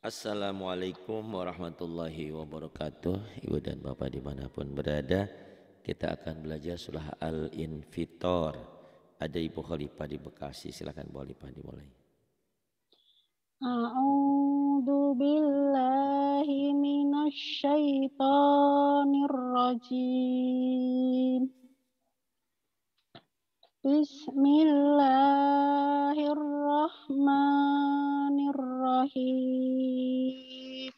Assalamualaikum warahmatullahi wabarakatuh Ibu dan Bapak dimanapun berada Kita akan belajar surah Al-Infitor Ada Ibu Khalifah di Bekasi Silakan Bu Khalifah dimulai A'udhu billahi minasyaitonir rajim Bismillahirrahmanirrahim.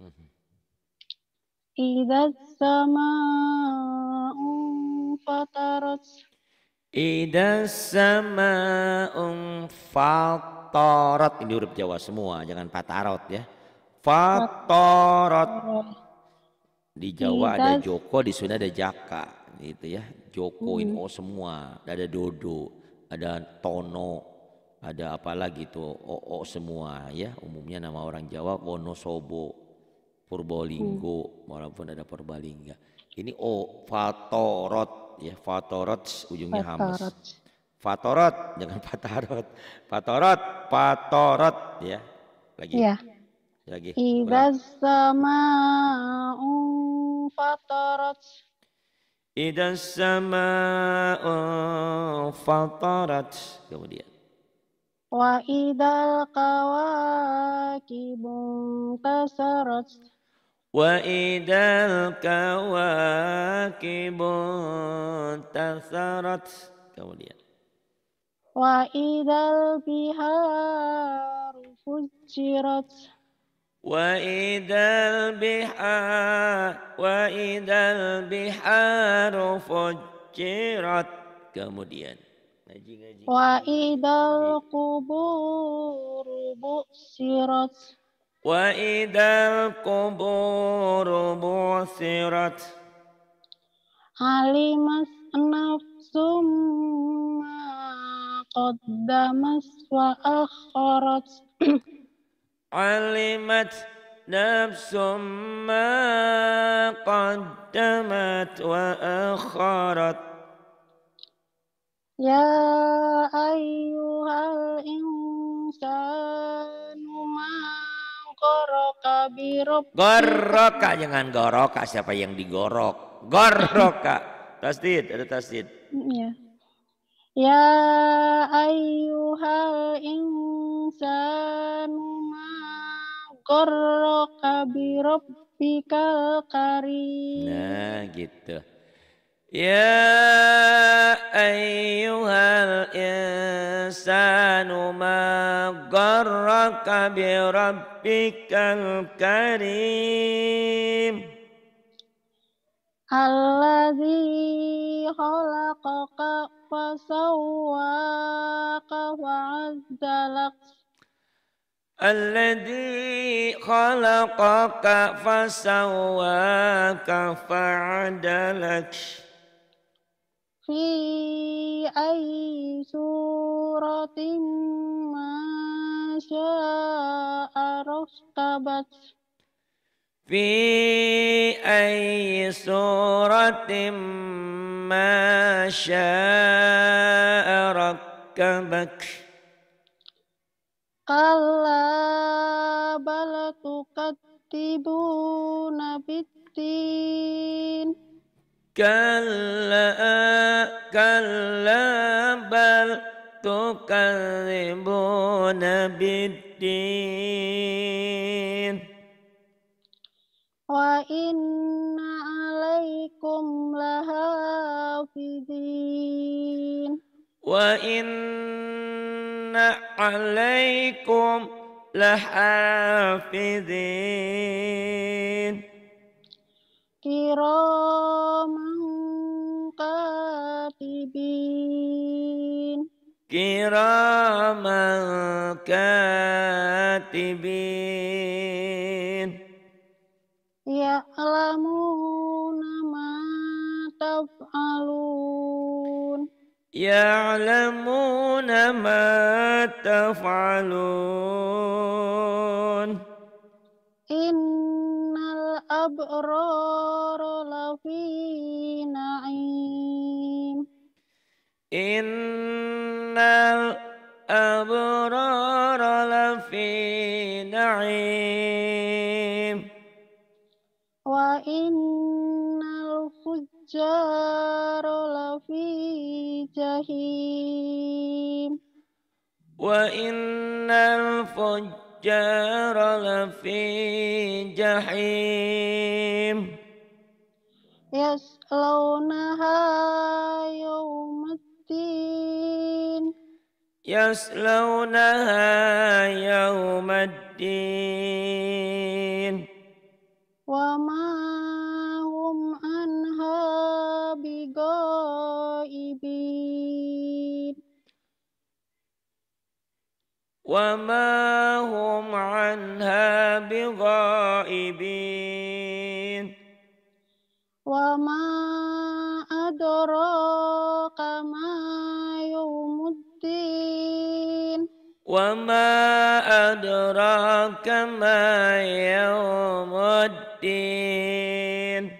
Mhm. Idza sama'u fatarat. Idza sama'u fatarat. Ini huruf Jawa semua, jangan patarot ya. Fatarot. Di Jawa ada Joko, di Sunda ada Jaka itu ya Joko hmm. oh semua ada Dodo ada Tono ada apa lagi tuh oh, oo oh, semua ya umumnya nama orang Jawa Wonosobo Purbolinggo hmm. walaupun ada Purbalingga ini o oh, Fatorot ya Fatorot ujungnya fatorot. hamas Fatorot jangan Fatarot Fatorot Fatorot ya lagi ya. lagi sama sama'u Fatorot إذا السماء فطرت kemudian وإذا القواكب انكسرت وإذا الكواكب انتثرت kemudian وإذا البحار فجرت وإذا البحار وإذا البحار فجرت kemudian وإذا القبور بؤسرت وإذا القبور بؤسرت علمت نفس ما قدمت وأخرت علمت نفس ما قدمت وأخرت يا أيها الإنسان ما goroka birob goroka jangan goroka siapa yang digorok goroka tasdid ada tasdid ya ya ayyuhal insan kabirob birobbikal karim. Nah gitu. Ya ayyuhal insanu ma gharraka bi rabbikal karim Alladhi khalaqaka fasawwaka fa'azzalaka الذي خلقك فسواك فعدلك في أي سورة ما شاء ركبك في أي سورة ما شاء ركبك Kala bala tukadibuna nabitin Kala, kala bal tukadibuna biddin. Wa inna alaikum lahafidin. Wa inna عليكم لحافظين كراما كاتبين كراما كاتبين يعلمون ما تفعلون يعلمون ما تفعلون إن الأبرار لفي نعيم إن الأبرار لفي نعيم وإن jaro lafi jahim wa innal fujjara lafi jahim yas launaha yawmaddin yas launaha yawmaddin وما هم عنها بغائبين وما أدراك ما يوم الدين وما أدراك ما يوم الدين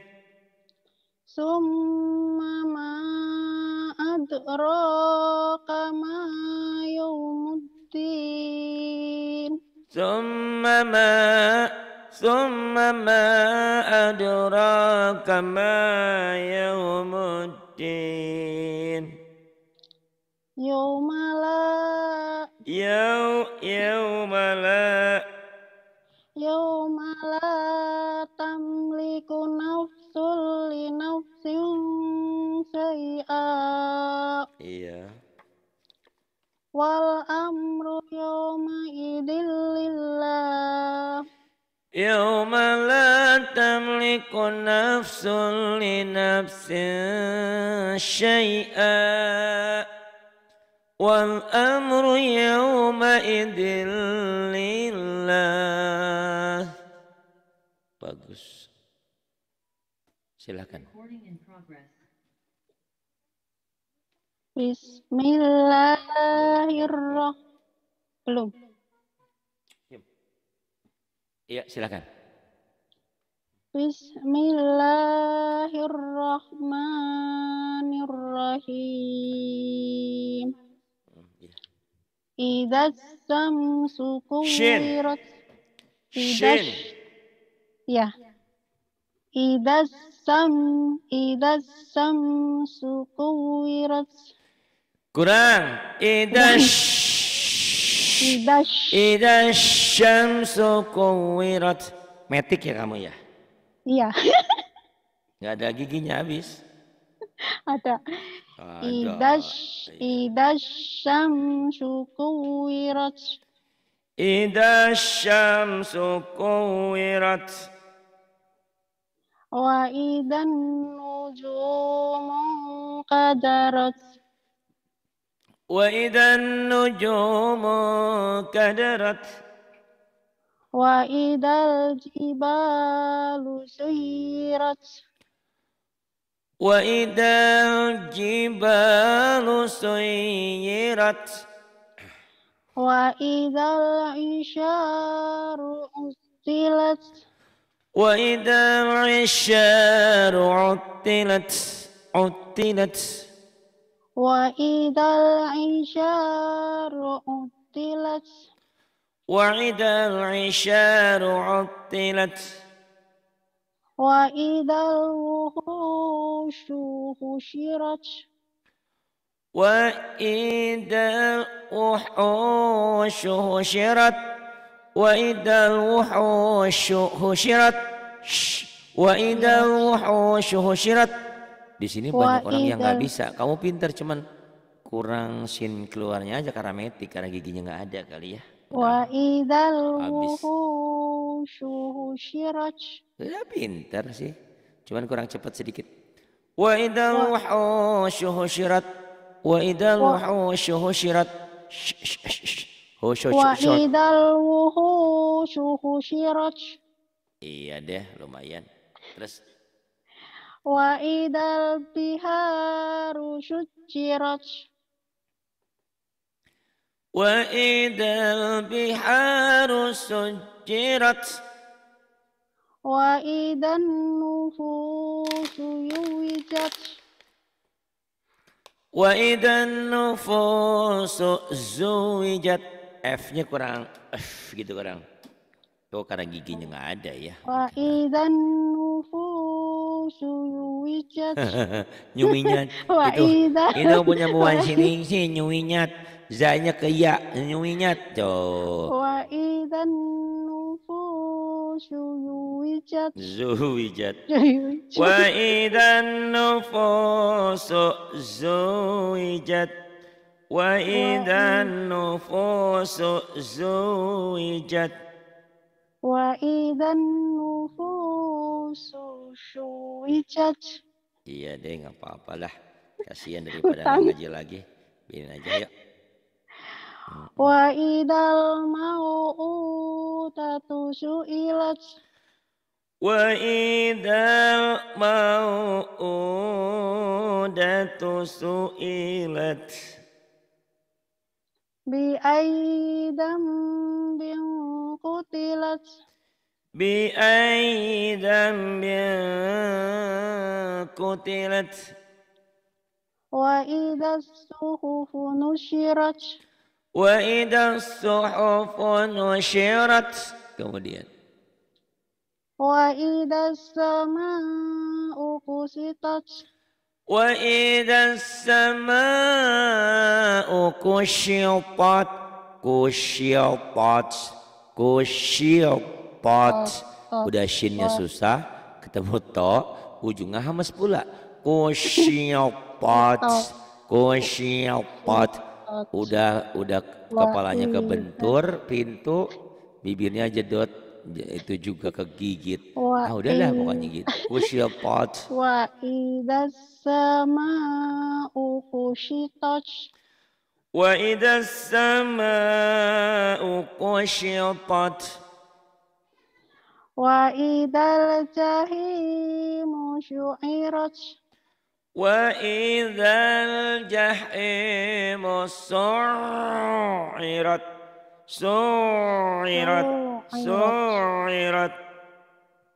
ثم ما أدراك ما يوم الدين ثم ما ثم ما أدراك ما يوم الدين يوم لا يوم يوم لا يوم لا تملك نفس لنفس شيئا iya wal amru يوم لا تملك نفس لنفس شيئا والأمر يومئذ لله Bagus. Silakan. Bismillahirrahmanirrahim. Belum. Iya, silakan. Bismillahirrahmanirrahim. Hmm, iya. Idza samsu kuwirat. Shin. Ya. Idza sam idza samsu kuwirat. Kurang. Idza Ida syamsu kuwirat. Metik ya kamu ya? Iya. Gak ada giginya habis. Ada. Ida Ida syamsu kuwirat. Ida syamsu kuwirat. Wa idan nujumu qadarat. وإذا النجوم كدرت وإذا الجبال سيرت وإذا الجبال سيرت وإذا العشار عطلت وإذا العشار عطلت عطلت وإذا العشار عطلت وإذا العشار عطلت وإذا الوحوش حشرت وإذا الوحوش حشرت وإذا الوحوش حشرت وإذا الوحوش حشرت Di sini Wah, banyak orang yang nggak bisa. Kamu pinter cuman kurang sin keluarnya aja karena metik karena giginya nggak ada kali ya. Wa idal syiraj. Sudah pinter sih. Cuman kurang cepat sedikit. Wa idal wuhushu syirat. Wa idal wuhushu syirat. Wa idal wuhushu syirat. Iya deh, lumayan. Terus wa idal biharu syucirat wa idal biharu syucirat wa idan nufusu yuwijat wa idan nufusu zuwijat F nya kurang F gitu kurang Tuh karena giginya nggak ada ya. Wa idan nufusu Yuyat. nyuminyat. Itu, itu punya buan sini si nyuminyat. Zanya kaya nyuminyat. Tuh. Wa idan nufusu yuwijat. Zuwijat. Wa idan nufusu zuwijat. Wa idan nufusu zuwijat. وإذا nufusu شويجت Iya deh, nggak apa-apalah. Kasihan daripada ngaji lagi. Biarin aja yuk. Wa idal mau'udatu su'ilat. Wa idal mau'udatu su'ilat. Bi aidam bin قتلت بأي ذنب قتلت وإذا الصحف نشرت وإذا الصحف نشرت kemudian وإذا السماء كشطت وإذا السماء كشطت كشطت pot oh, oh, udah shinnya oh. susah ketemu to ujungnya hamas pula pot kusyuk pot udah udah kepalanya iya. kebentur pintu bibirnya jedot itu juga kegigit ah udahlah iya. pokoknya gitu kusyopot wa idas sama وإذا السماء كشطت وإذا الجحيم سعرت وإذا الجحيم سعرت سعرت سعرت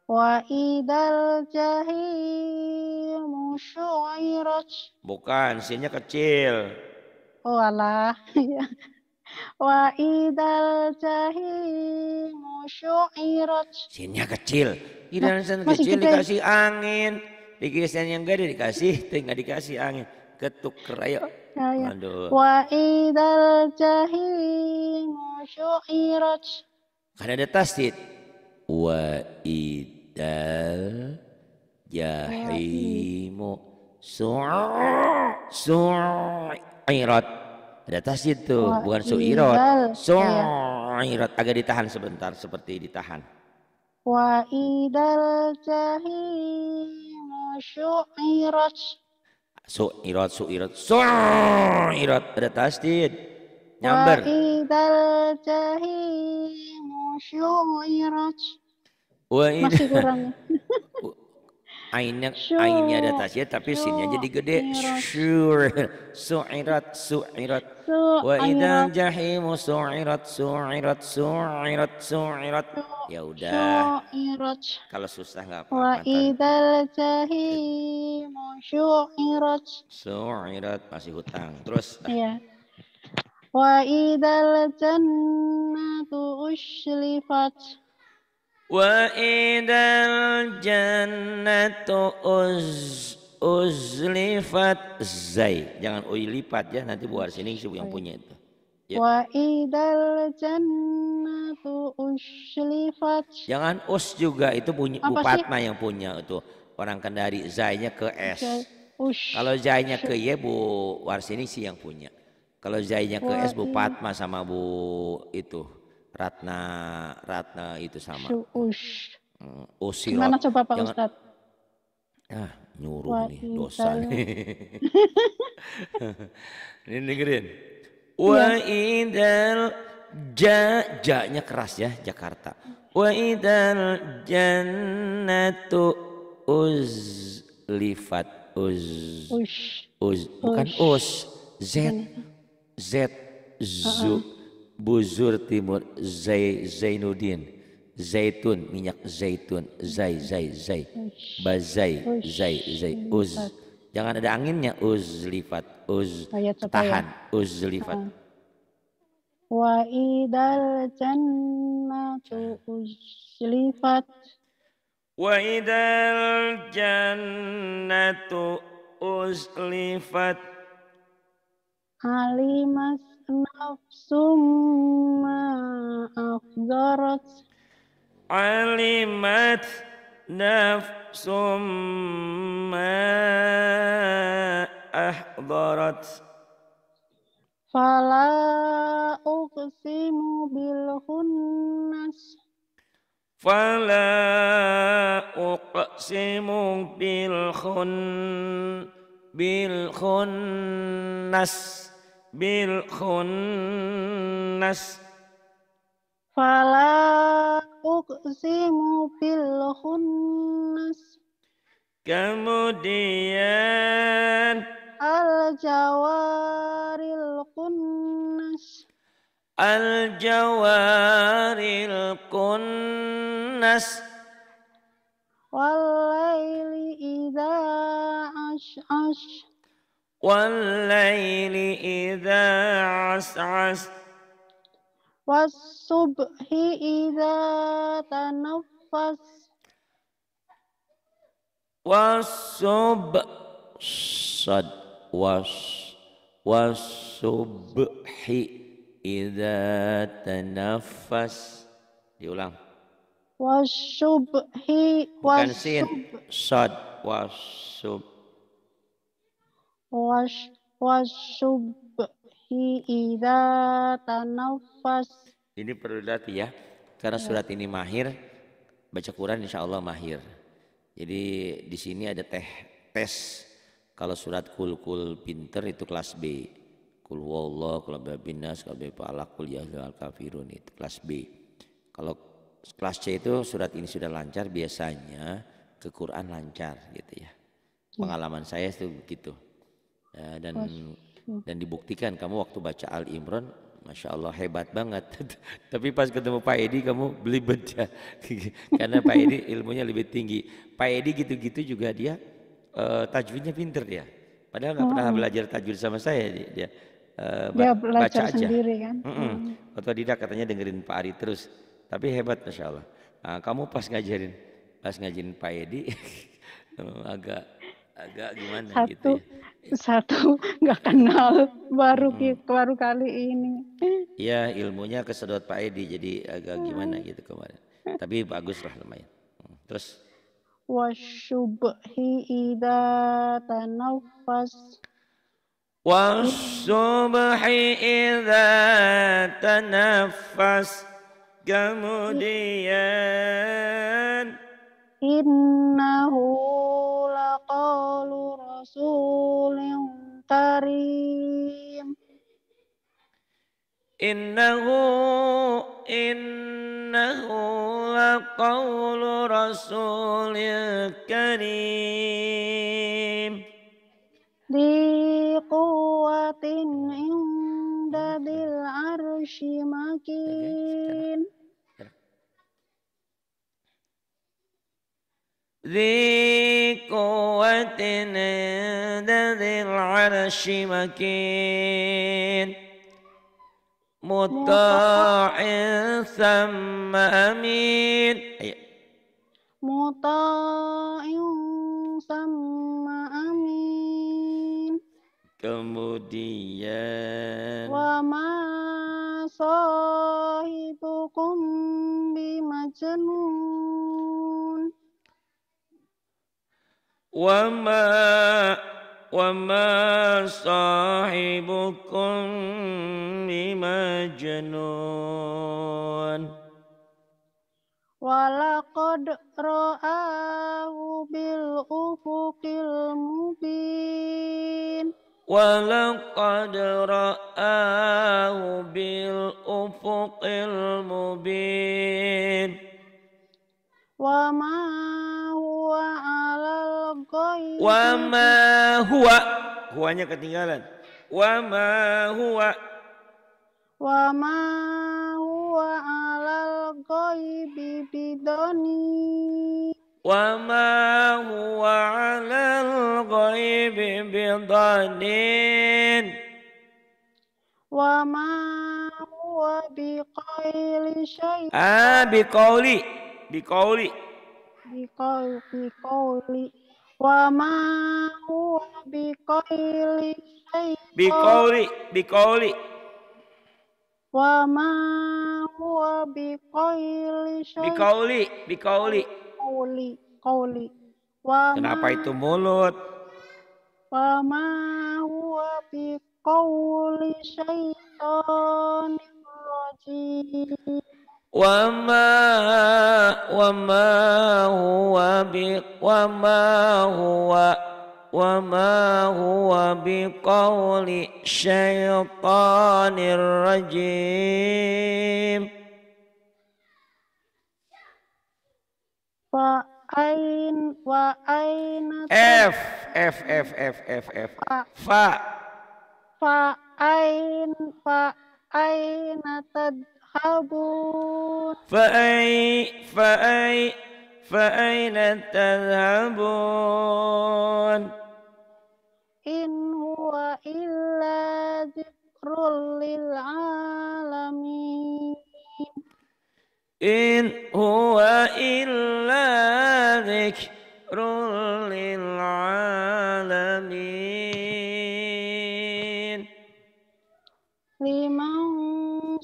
وإذا الجحيم سعرت Bukan, sinnya kecil. Oh Allah. Iya. Wa idal jahimu syu'irat. Sinnya kecil. Idal nah, kecil dikasih angin. Dikisian yang gede dikasih, tinggal dikasih angin. Ketuk keraya. Oh, iya, iya. Aduh. Wa idal jahimu syu'irat. Karena ada tasdid. Wa idal jahimu su'irat irot Ada tasjid tuh, oh, Wah, bukan iya, su'irot, iya. su'irot agak ditahan sebentar seperti ditahan. Wa idal jahim su'irot, su'irot su'irot, su'irat ada tasjid. Nyamber. Wa idal jahim Masih kurang. ainnya ainnya ada tasya tapi sinnya jadi gede sure su'irat su'irat wa idza jahimu su'irat su'irat su'irat su'irat ya udah kalau susah nggak apa-apa wa idza jahimu su'irat su'irat masih hutang terus iya wa idza jannatu ushlifat وإذا الجنة أز uzlifat zai. Jangan uilipat ya, nanti buat sini ibu yang punya itu. Ya. Wa idal jannatu uzlifat. Jangan us juga, itu punya Bu yang punya itu. Orang Kendari, zainya ke S. Kalau zainya ke Y, Bu Warsini sih yang punya. Kalau zainya ke S, Bu Fatma sama Bu itu. Ratna Ratna itu sama. Us. Mm, Usirot. Gimana coba Pak Jangan... Ustadz? Ah, nyuruh Wah, nih dosa nih. ini dengerin. Wa iya. idal ja ja-nya keras ya Jakarta. Wa idal jannatu lifat uz uz bukan uz z iya. z uh-uh. zu buzur timur Zai, Zainuddin Zaitun minyak zaitun Zai Zai Zai Bazai Zai Zai Uz jangan ada anginnya uzlifat uz ya. tahan uzlifat ah. wa idal jannatu uzlifat wa idal jannatu uzlifat alimas نفس ما أقدرت علمت نفس ما أحضرت فلا أقسم بالخنس فلا أقسم بالخن بالخنس bil khunnas fala uqsimu bil khunnas kemudian al jawaril khunnas al jawaril khunnas wal laili idza ash والليل إذا عسعس والصبح إذا تنفس والصبح صد وص والصبح إذا تنفس diulang والصبح والصبح Wasubhi idza tanaffas. Ini perlu dilatih ya. Karena ya. surat ini mahir, baca Quran insya Allah mahir. Jadi di sini ada teh tes. Kalau surat kul kul pinter itu kelas B. Kul wallah, kul binas, kul bepalak kul al kafirun itu kelas B. Kalau kelas C itu surat ini sudah lancar biasanya ke Quran lancar gitu ya. Hmm. Pengalaman saya itu begitu ya, dan dan dibuktikan kamu waktu baca Al Imron, Masya Allah hebat banget tapi pas ketemu Pak Edi kamu beli baca karena Pak Edi ilmunya lebih tinggi Pak Edi gitu-gitu juga dia uh, tajwidnya pinter ya padahal nggak oh. pernah belajar tajwid sama saya dia, dia uh, dia belajar baca aja. sendiri kan mm -mm. waktu tidak katanya dengerin Pak Ari terus tapi hebat Masya Allah nah, kamu pas ngajarin pas ngajarin Pak Edi eh, agak agak gimana gitu satu, gitu ya. satu nggak kenal baru hmm. baru kali ini ya ilmunya kesedot Pak Edi jadi agak hmm. gimana gitu kemarin tapi bagus lah lumayan hmm, terus wasubhi ida tanafas wasubhi ida tanafas kemudian innahu رسول كريم إنه إنه لقول رسول كريم ذي قوة عند ذي العرش مكين ذي قوة عند ذي العرش مكين مطاع ثم أمين مطاع ثم أمين kemudian وما صاحبكم بمجنون وما وما صاحبكم بمجنون ولقد رآه بالأفق المبين ولقد رآه بالأفق المبين وما هو ma huwa. Huanya ketinggalan. ma huwa. ma huwa alal ghaibi bidoni. ma huwa alal ghaibi Wa ma huwa biqaili syaitan. Ah, biqauli. Biqauli. Biqauli. Biqauli wa ma huwa biqauli syaitan biqauli biqauli wa ma huwa biqauli syaitan biqauli biqauli qauli qauli wa kenapa itu mulut wa ma huwa biqauli syaitan rajim وما وما هو وما هو وما هو بقول شيطان الرجيم وأين وأين F F F F F F فا فأين فأين تد تذهبون فأي فأي فأين تذهبون إن هو إلا ذكر للعالمين إن هو إلا ذكر للعالمين لمن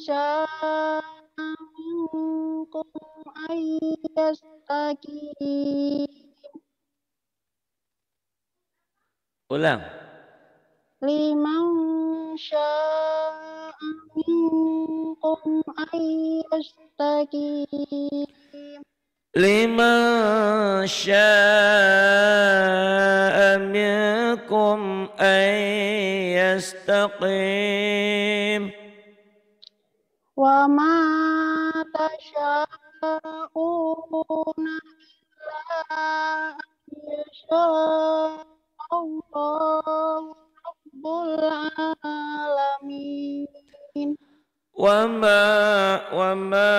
شاء منكم أن يستقيم Ulang. Liman minkum ayyastaqim. وما تشاءون إلا أن يشاء الله رب العالمين وما وما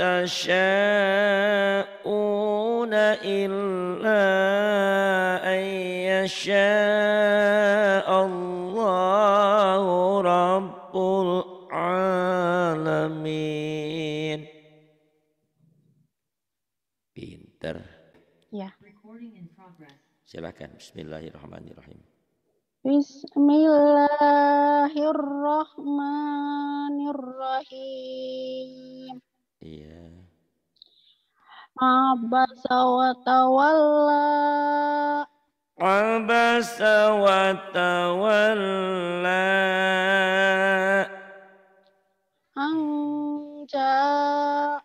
تشاءون إلا أن يشاء الله رب العالمين alamin. Pinter. Ya. Silakan. Bismillahirrahmanirrahim. Bismillahirrahmanirrahim. Iya. Abasa wa tawalla. Abasa wa tawalla. أن جاءه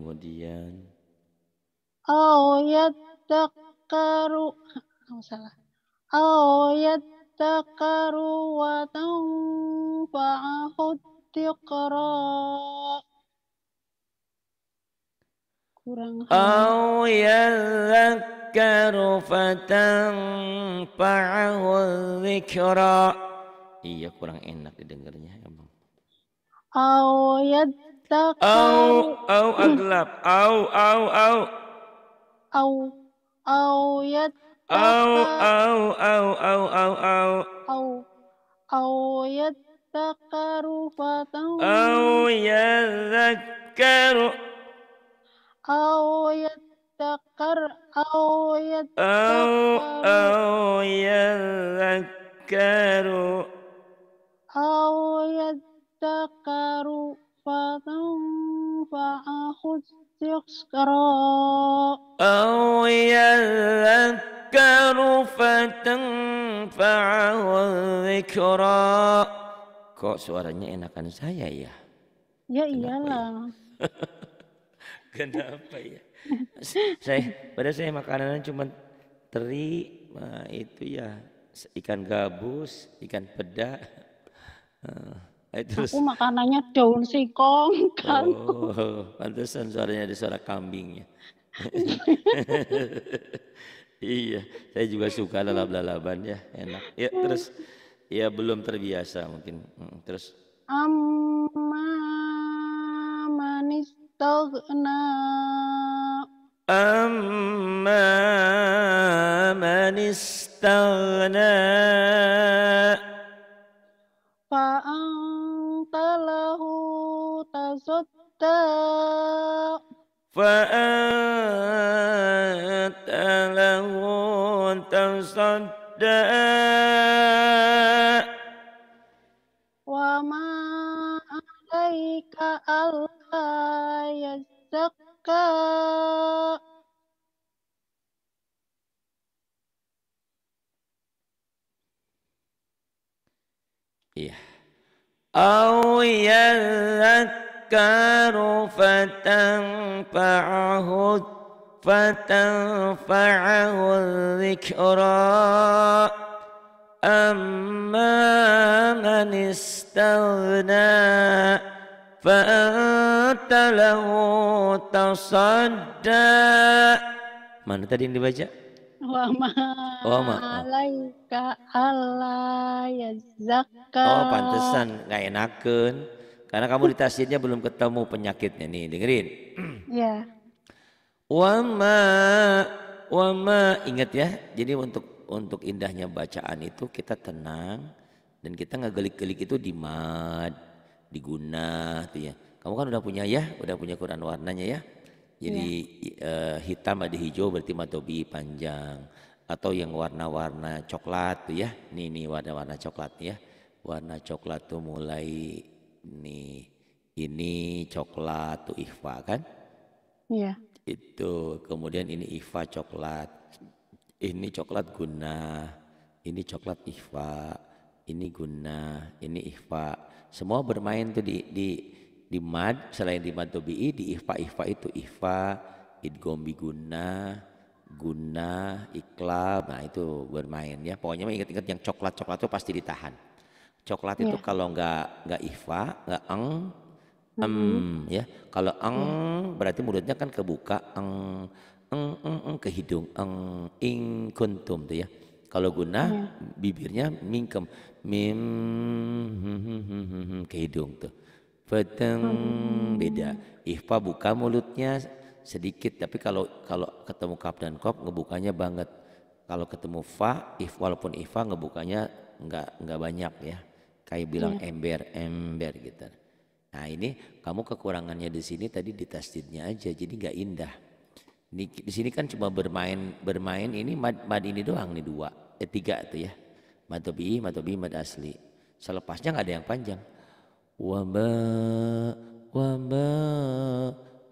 kemudian oh, oh, au yattaqaru oh, salah au yattaqaru wa tanfa'ahu tiqra kurang au yadzakkaru fatanfa'ahu dzikra iya kurang enak didengarnya emang ya au yad أو أو أغلب أو أو أو أو أو يد أو أو أو أو أو أو أو أو يذكر فتن أو يذكر أو يذكر أو يذكر أو أو يذكر أو يذكر أو يذكر فتنفعه الذكرى Kok suaranya enakan saya ya? Ya iyalah. Kenapa ya? ya? saya pada saya makanannya cuma teri nah itu ya ikan gabus ikan peda uh, eh, Ayo terus. Aku makanannya daun singkong kan. Oh, pantesan suaranya ada suara kambingnya. iya, saya juga suka lalap-lalaban ya, enak. Ya terus, ya belum terbiasa mungkin. Mm, terus. Amma manis togna. Amma manis togna. tadi yang dibaca? Wa ma alaika Allah ya zakka. Oh, pantesan nggak enakan. Karena kamu di tasirnya belum ketemu penyakitnya nih, dengerin. Iya. Wa ma ingat ya. Jadi untuk untuk indahnya bacaan itu kita tenang dan kita nggak gelik-gelik itu di mad, di guna, tuh ya. Kamu kan udah punya ya, udah punya Quran warnanya ya. Jadi yeah. Iya. uh, hitam ada hijau berarti matobi panjang atau yang warna-warna coklat tuh ya. Nih nih warna-warna coklat ya. Warna coklat tuh mulai nih ini coklat tuh ihfa kan? Iya. Itu kemudian ini ihfa coklat. Ini coklat guna, ini coklat ihfa, ini guna, ini ihfa. Semua bermain tuh di di di mad selain di mad tobi di ifa ifa itu ifa idgom biguna guna iklab nah itu bermain ya pokoknya ingat-ingat yang coklat coklat itu pasti ditahan coklat yeah. itu kalau nggak nggak ifa nggak eng em mm -hmm. ya kalau eng berarti mulutnya kan kebuka eng eng eng, eng ke hidung eng ing kuntum tuh ya kalau guna yeah. bibirnya mingkem mim hmm, hmm, hmm, ke hidung tuh Peteng hmm. beda. Ihfa buka mulutnya sedikit tapi kalau kalau ketemu kap dan kop ngebukanya banget. Kalau ketemu fa if walaupun ifa ngebukanya nggak nggak banyak ya. Kayak bilang yeah. ember ember gitu. Nah ini kamu kekurangannya di sini tadi di tasdidnya aja jadi nggak indah. Ini, di sini kan cuma bermain bermain ini mad, mad ini doang nih dua eh, tiga tuh ya. Mad tobi, mad mad asli. Selepasnya nggak ada yang panjang wama wama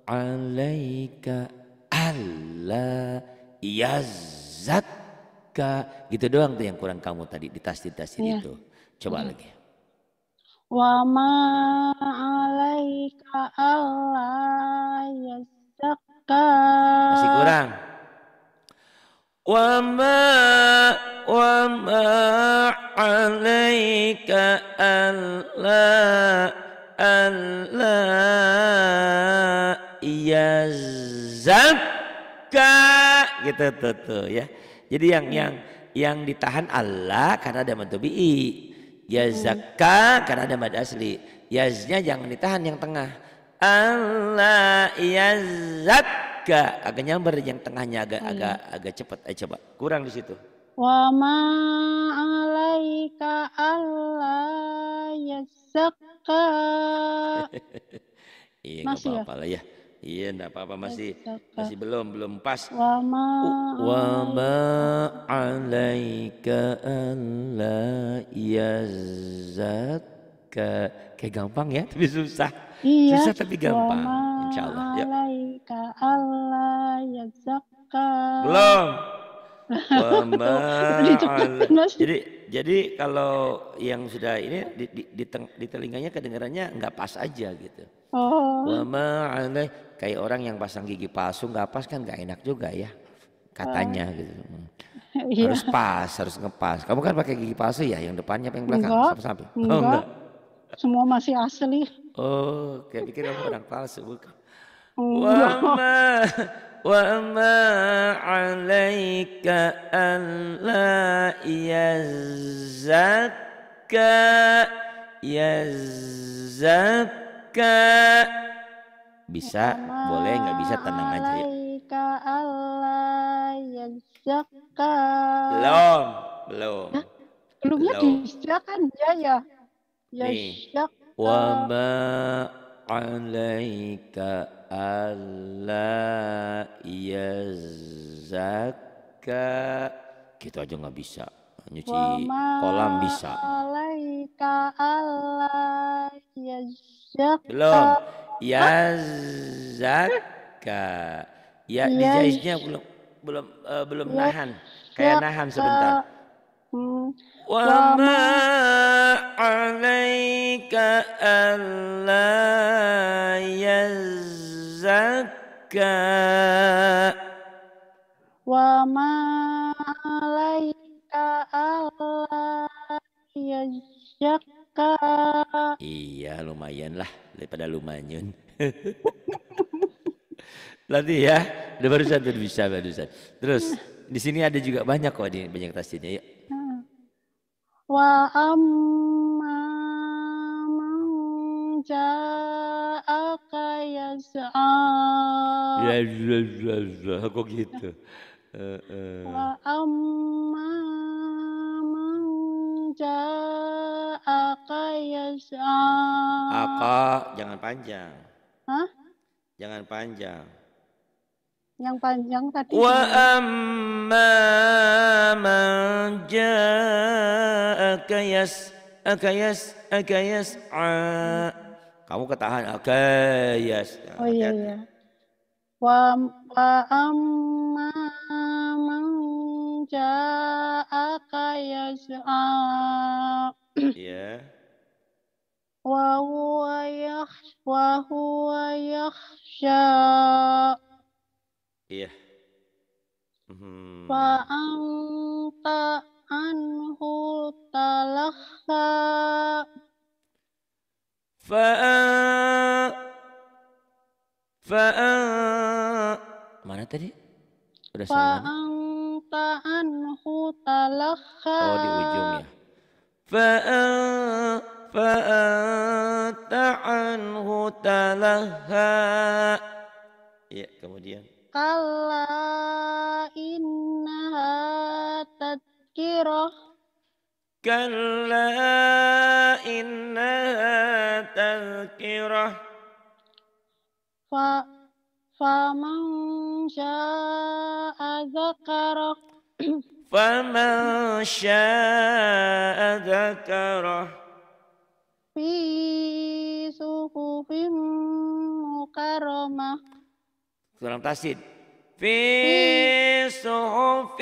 alaika alla yazakka gitu doang tuh yang kurang kamu tadi di tas di tas ya. itu coba hmm. lagi wama alaika alla yazakka masih kurang وما وما عليك ألا ألا yazakka gitu tuh, tuh ya. Jadi yang hmm. yang yang ditahan Allah karena ada mad tabi'i. Yazakka hmm. karena ada mad asli. Yaznya jangan ditahan yang tengah. Allah yazakka agak agak nyamber yang tengahnya agak Ayo. Iya. agak agak cepat. Ayo eh, coba. Kurang di situ. Wa ma alaika alla iya, enggak ya? apa-apa ya? lah ya. Iya, enggak apa-apa masih Yasaka. masih belum belum pas. Wa ma wa ma alaika alla Kayak gampang ya, tapi susah. Iya, susah tapi gampang. Wama Insyaallah. Alaika Allah ya Belum. jadi jadi kalau yang sudah ini di, di, di, di telinganya kedengarannya nggak pas aja gitu. Oh. kayak orang yang pasang gigi palsu nggak pas kan nggak enak juga ya katanya oh. gitu. Hmm. Iya. Harus pas, harus ngepas. Kamu kan pakai gigi palsu ya, yang depannya, yang belakang, sampai-sampai. Oh, enggak. Semua masih asli. Oh, kayak pikir kamu orang palsu bukan. وما وما عليك ألا يزكى يزكى bisa boleh nggak bisa tenang aja ya belum belum Hah? belumnya disyakan ya ya ya Nih. wama alaika alla yazakka gitu aja nggak bisa nyuci kolam bisa alaika alla yazakka belum yazakka ya dijaisnya ya, ya belum belum uh, belum ya nahan kayak nahan sebentar hmm. ma alaika alla yazakka zakka wa ma ألا يزكى Iya lumayan lah daripada lumayan. berarti ya, udah barusan satu bisa barusan. Terus di sini ada juga banyak kok di banyak tasinya Yuk. Hmm. Wa amma man yang yaz'a. Ya ya, ya. kok gitu. Uh, uh. Wa amma man ja'aka yaz'a. Aka ah, jangan panjang. Hah? Jangan panjang. Yang panjang tadi. Wa amma man ja'aka yas'a. Akayas, akayas, a. Kamu ketahan oke okay, yes. Nah, oh iya iya. Wa wa amma man ja'aka yas'a. Iya. Wa huwa yakhsha wa huwa yakhsha. Iya. Hmm. Fa anta anhu talakha. Fa'an Fa'an Mana tadi? Udah Fa'an ta'an hutalakha Oh di ujung ya Fa'an Fa'an anhu hutalakha Ya kemudian Kalla inna tadkirah كلا إنها تذكرة ف... فمن شاء ذكره فمن شاء ذكره في صحف مكرمة سلام تسيد في صحف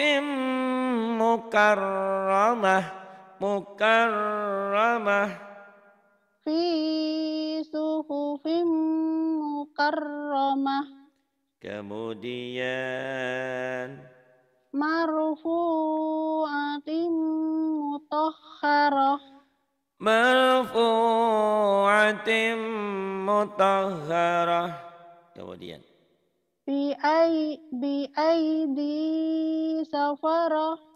مكرمة mukarramah fi suhufin mukarramah kemudian marfu'atin mutahharah marfu'atin mutahharah kemudian bi ai bi di safarah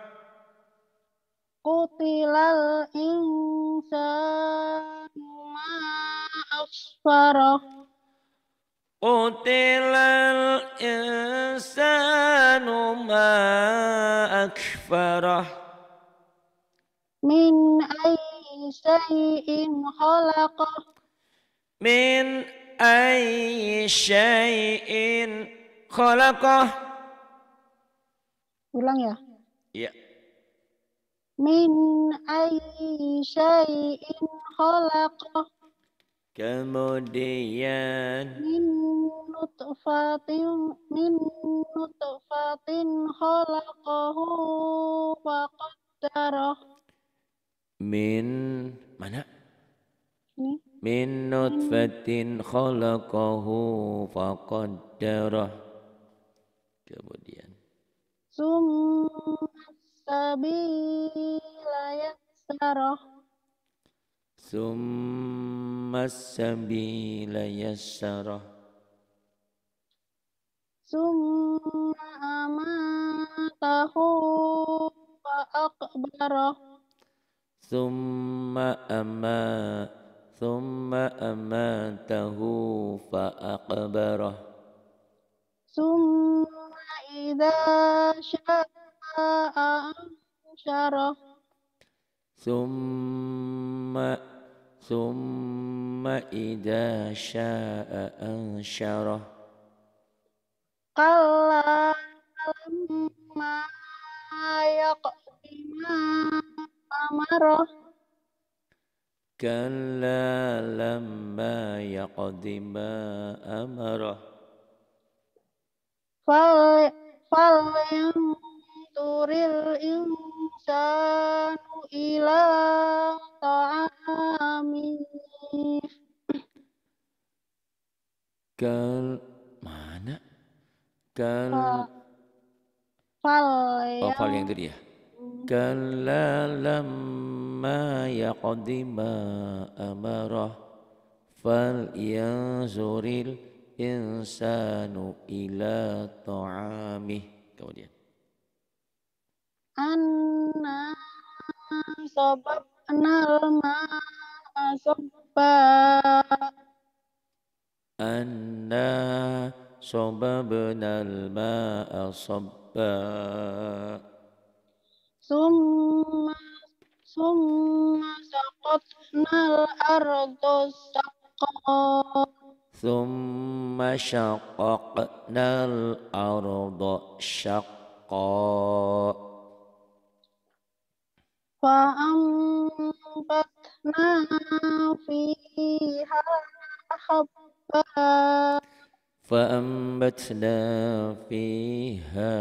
Kutilal insanu ma asfarah. Kutilal insanu ma akfarah. Min ayyi shay'in khalaqah. Min ayyi shay'in khalaqah. Ulang ya? Iya. Yeah. من أي شيء خلقه kemudian min nutfatin min nutfatin khalaqahu faqaddarah min mana min nutfatin khalaqahu kemudian summa السبيل يسره ثم السبيل يسره ثم أماته فأقبره ثم أما ثم أماته فأقبره ثم إذا شاء syarah summa summa idza syaa ansyarah qalla lamma yaqdi ma amara kalla lamma yaqdi ma amara fa fal yang turil insanu ila ta'ami Kal mana? Kal fal yang... Oh, fal yang tadi ya. Kalla lamma yaqdima amarah fal yanzuril insanu ila ta'amih. Kemudian. أنا صببنا الماء صبا أنا صببنا الماء صبا ثم ثم سقطنا الأرض سقا ثم شققنا الأرض شقا فأنبتنا فيها حبا فأنبتنا فيها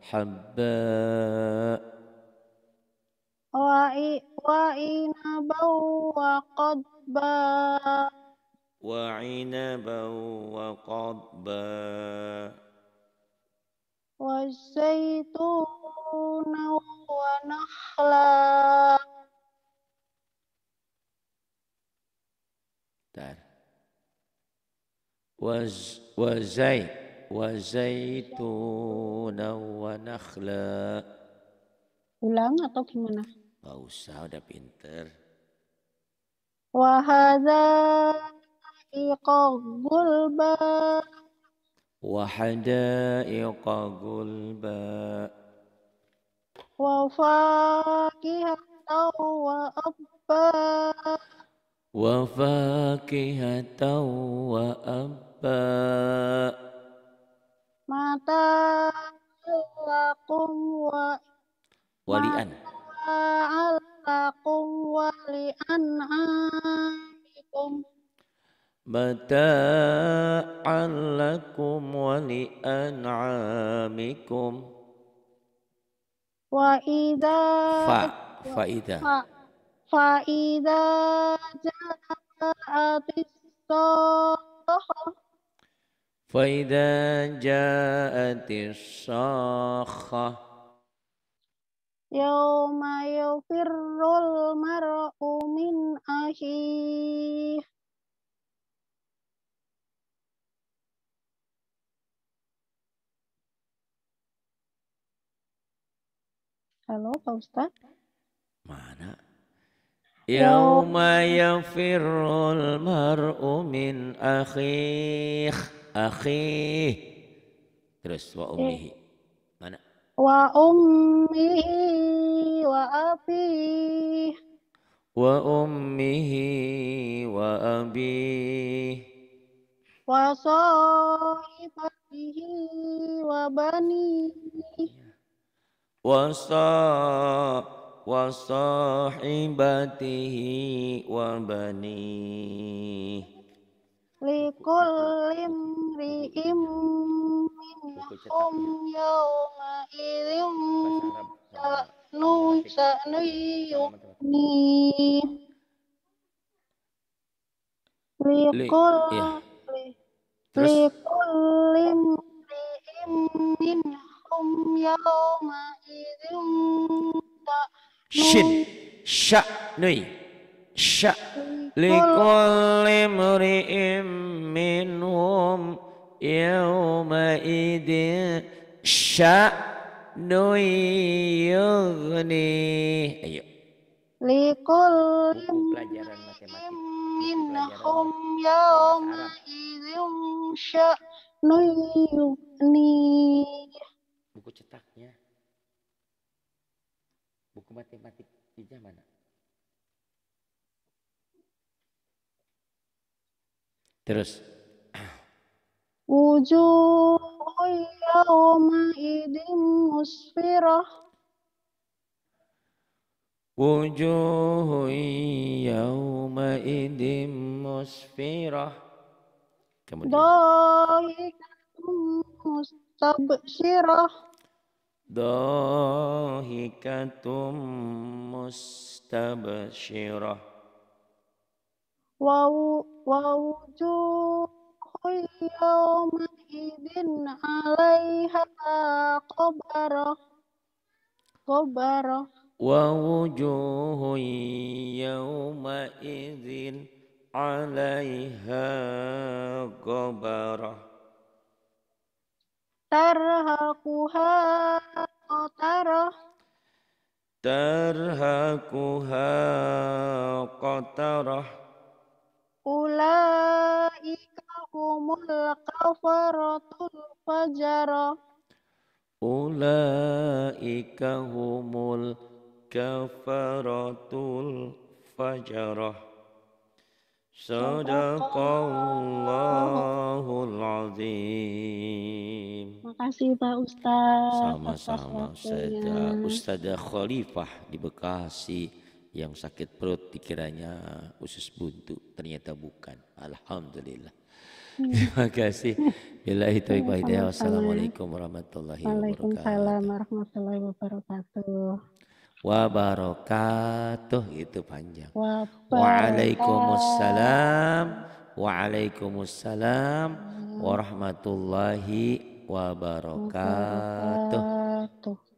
حبا وعنبا وقضبا وعنبا وقضبا والزيتون ونخلا وز وزيت وزيتونا ونخلا ulang atau gimana? Gak usah, udah pinter. Wahada iqagulba. Wahada iqagulba. Wafakah tawa apa? Wafakah tawa apa? Mata alaikum wa. Wali'an. Mata alaikum wali'an hamimikum. Mata Wa ida fa faida. Fa faida ja'atis Faida ja'atis sakhah. Yauma yafirrul mar'u min ahih Halo Pak Ustaz. Mana? Yauma yafirul mar'u min akhih akhih terus wa eh. ummihi mana wa ummihi wa abih wa ummihi wa abih wa sahibatihi wa bani وصا وصاحبته وبنيه لكل امرئ منهم يومئذ شأن شأن يغنيه لكل لكل امرئ منهم وجوههم يومئذ شد شأني شأ لكل امرئ منهم يومئذ شأن يغنيه أيوه لكل pelajaran matematik minhum yawma idzin sya'nu yughni buku cetaknya buku matematik di mana terus wujuhul yawma idin musfirah wujuhul yawma idin musfirah kemudian ضاهكة مستبشرة ووجوه يومئذ عليها غبرة غبرة ووجوه يومئذ عليها قبرة غبره ووجوه يوميذ عليها غبره tarhaquha qatarah tarhaquha qatarah ulaika humul kafaratul fajarah ulaika humul kafaratul fajarah Sadaqallahul azim. Makasih Pak Ustaz. Sama-sama Ustazah. Ustaz Khalifah di Bekasi yang sakit perut dikiranya usus buntu ternyata bukan. Alhamdulillah. Makasih. Hmm. Terima kasih. Bila itu Wassalamualaikum warahmatullahi wabarakatuh. Waalaikumsalam warahmatullahi wabarakatuh wabarakatuh itu panjang. Waalaikumsalam. Waalaikumsalam warahmatullahi wabarakatuh. wabarakatuh.